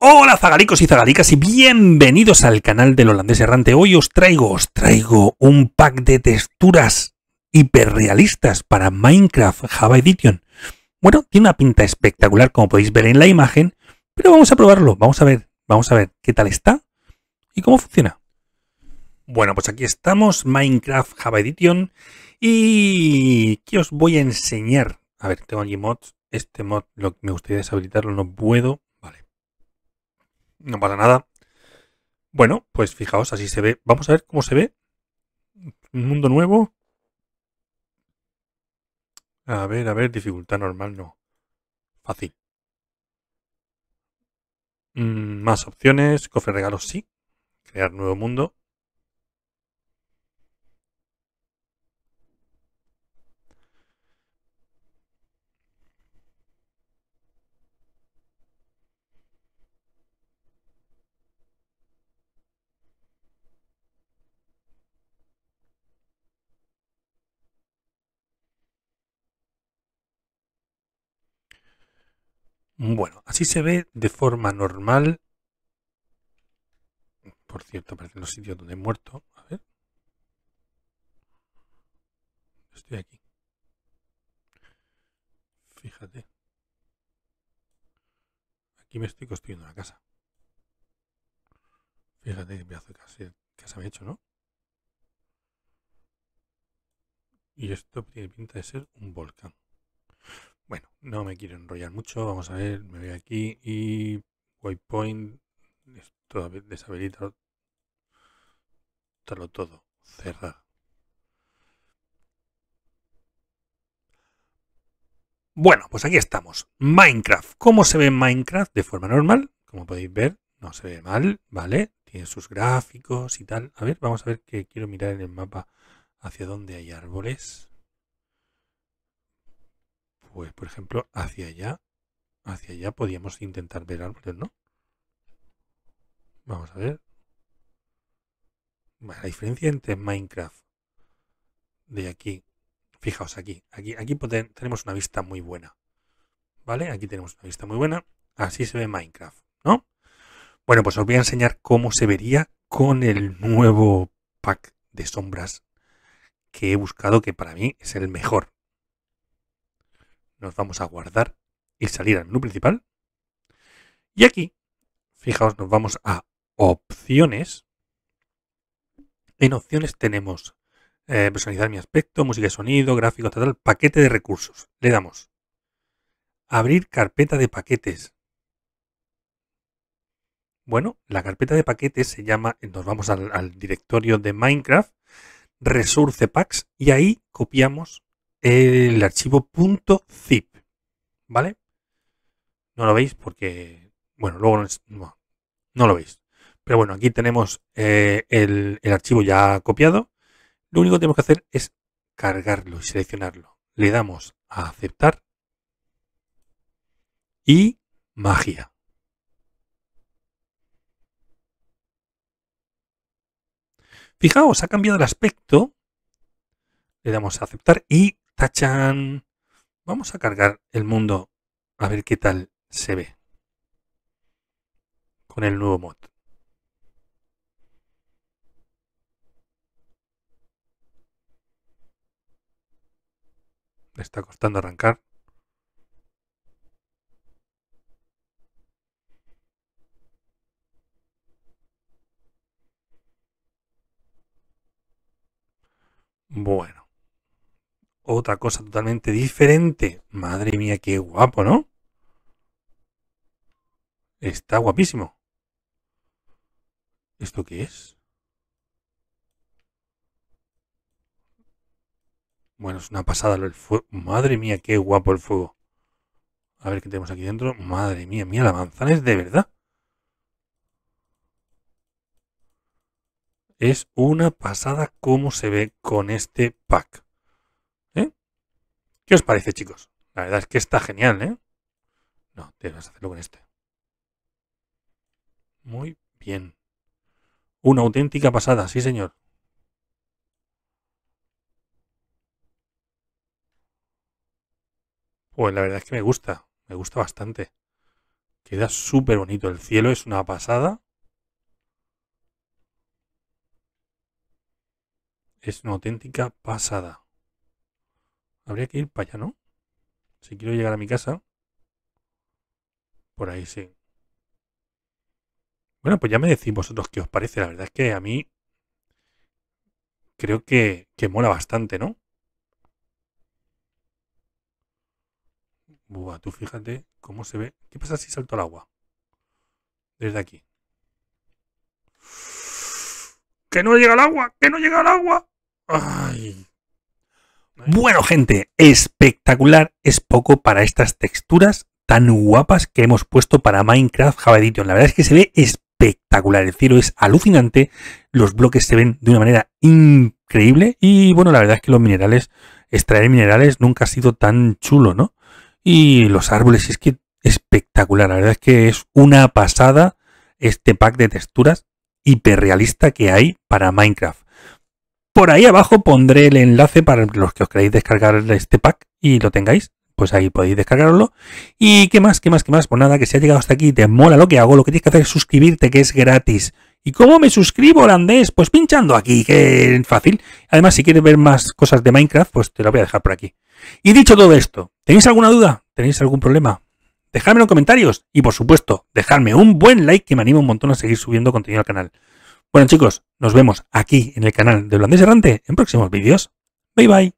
Hola zagalicos y zagalicas y bienvenidos al canal del holandés errante. Hoy os traigo, os traigo un pack de texturas hiperrealistas para Minecraft Java Edition. Bueno, tiene una pinta espectacular como podéis ver en la imagen, pero vamos a probarlo, vamos a ver, vamos a ver qué tal está y cómo funciona. Bueno, pues aquí estamos, Minecraft Java Edition y ¿Qué os voy a enseñar. A ver, tengo aquí mods, este mod lo, me gustaría deshabilitarlo, no puedo no para nada. Bueno, pues fijaos, así se ve. Vamos a ver cómo se ve. Un mundo nuevo. A ver, a ver, dificultad normal, no. Fácil. Mm, más opciones, cofre regalos, sí. Crear nuevo mundo. Bueno, así se ve de forma normal. Por cierto, aparecen los sitios donde he muerto. A ver. Estoy aquí. Fíjate. Aquí me estoy construyendo la casa. Fíjate qué pedazo de casa me he hecho, ¿no? Y esto tiene pinta de ser un volcán. Bueno, no me quiero enrollar mucho. Vamos a ver, me voy aquí y waypoint. Esto deshabilita todo, todo. Cerrar. Bueno, pues aquí estamos. Minecraft. ¿Cómo se ve Minecraft de forma normal? Como podéis ver, no se ve mal, ¿vale? Tiene sus gráficos y tal. A ver, vamos a ver que quiero mirar en el mapa hacia dónde hay árboles pues por ejemplo, hacia allá, hacia allá podíamos intentar ver árboles, ¿no? Vamos a ver. la diferencia entre Minecraft de aquí, fijaos aquí, aquí, aquí tenemos una vista muy buena, ¿vale? Aquí tenemos una vista muy buena, así se ve Minecraft, ¿no? Bueno, pues os voy a enseñar cómo se vería con el nuevo pack de sombras que he buscado, que para mí es el mejor, nos vamos a guardar y salir al menú principal. Y aquí, fijaos, nos vamos a opciones. En opciones tenemos eh, personalizar mi aspecto, música y sonido, gráfico, tal, paquete de recursos. Le damos abrir carpeta de paquetes. Bueno, la carpeta de paquetes se llama, nos vamos al, al directorio de Minecraft, Resource Packs, y ahí copiamos el archivo .zip, ¿vale? No lo veis porque, bueno, luego no, lo veis. Pero bueno, aquí tenemos eh, el, el, archivo ya copiado. Lo único que tenemos que hacer es cargarlo y seleccionarlo. Le damos a aceptar y magia. Fijaos, ha cambiado el aspecto. Le damos a aceptar y Tachan, Vamos a cargar el mundo a ver qué tal se ve con el nuevo mod. está costando arrancar. Bueno otra cosa totalmente diferente. Madre mía, qué guapo, ¿no? Está guapísimo. ¿Esto qué es? Bueno, es una pasada el fuego. Madre mía, qué guapo el fuego. A ver qué tenemos aquí dentro. Madre mía, mía, la manzana es de verdad. Es una pasada cómo se ve con este pack. ¿Qué os parece, chicos? La verdad es que está genial, ¿eh? No, te vas a hacerlo con este. Muy bien. Una auténtica pasada, sí, señor. Pues la verdad es que me gusta, me gusta bastante. Queda súper bonito, el cielo es una pasada. Es una auténtica pasada. Habría que ir para allá, ¿no? Si quiero llegar a mi casa. Por ahí sí. Bueno, pues ya me decís vosotros qué os parece. La verdad es que a mí creo que, mola bastante, ¿no? Buah, tú fíjate cómo se ve. ¿Qué pasa si salto al agua? Desde aquí. ¡Que no llega el agua! ¡Que no llega el agua! ¡Ay! Bueno, gente, espectacular es poco para estas texturas tan guapas que hemos puesto para Minecraft Java Edition. La verdad es que se ve espectacular. El cielo es alucinante, los bloques se ven de una manera increíble y bueno, la verdad es que los minerales, extraer minerales nunca ha sido tan chulo, ¿no? Y los árboles, es que espectacular. La verdad es que es una pasada este pack de texturas hiperrealista que hay para Minecraft. Por ahí abajo pondré el enlace para los que os queráis descargar este pack y lo tengáis. Pues ahí podéis descargarlo. Y qué más, qué más, qué más. Pues nada, que si ha llegado hasta aquí te mola lo que hago, lo que tienes que hacer es suscribirte, que es gratis. ¿Y cómo me suscribo, holandés? Pues pinchando aquí, que fácil. Además, si quieres ver más cosas de Minecraft, pues te lo voy a dejar por aquí. Y dicho todo esto, ¿tenéis alguna duda? ¿Tenéis algún problema? Dejadme en los comentarios y por supuesto, dejadme un buen like que me anima un montón a seguir subiendo contenido al canal. Bueno chicos, nos vemos aquí en el canal de Holandés Errante en próximos vídeos. Bye bye.